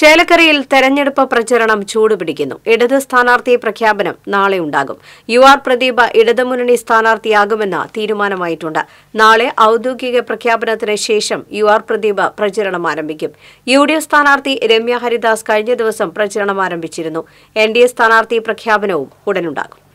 ചേലക്കരയിൽ തെരഞ്ഞെടുപ്പ് പ്രചരണം ചൂടുപിടിക്കുന്നു ഇടത് സ്ഥാനാർത്ഥി പ്രഖ്യാപനം നാളെ ഉണ്ടാകും യു ആർ പ്രദീപ ഇടതുമുന്നണി സ്ഥാനാർത്ഥിയാകുമെന്ന തീരുമാനമായിട്ടുണ്ട് നാളെ ഔദ്യോഗിക പ്രഖ്യാപനത്തിന് ശേഷം യു ആർ പ്രദീപ പ്രചരണം ആരംഭിക്കും യു ഡി എഫ് സ്ഥാനാർത്ഥി രമ്യ ഹരിദാസ് കഴിഞ്ഞ ദിവസം പ്രചരണം ആരംഭിച്ചിരുന്നു എൻ ഡി എ സ്ഥാനാർത്ഥി പ്രഖ്യാപനവും ഉടനുണ്ടാകും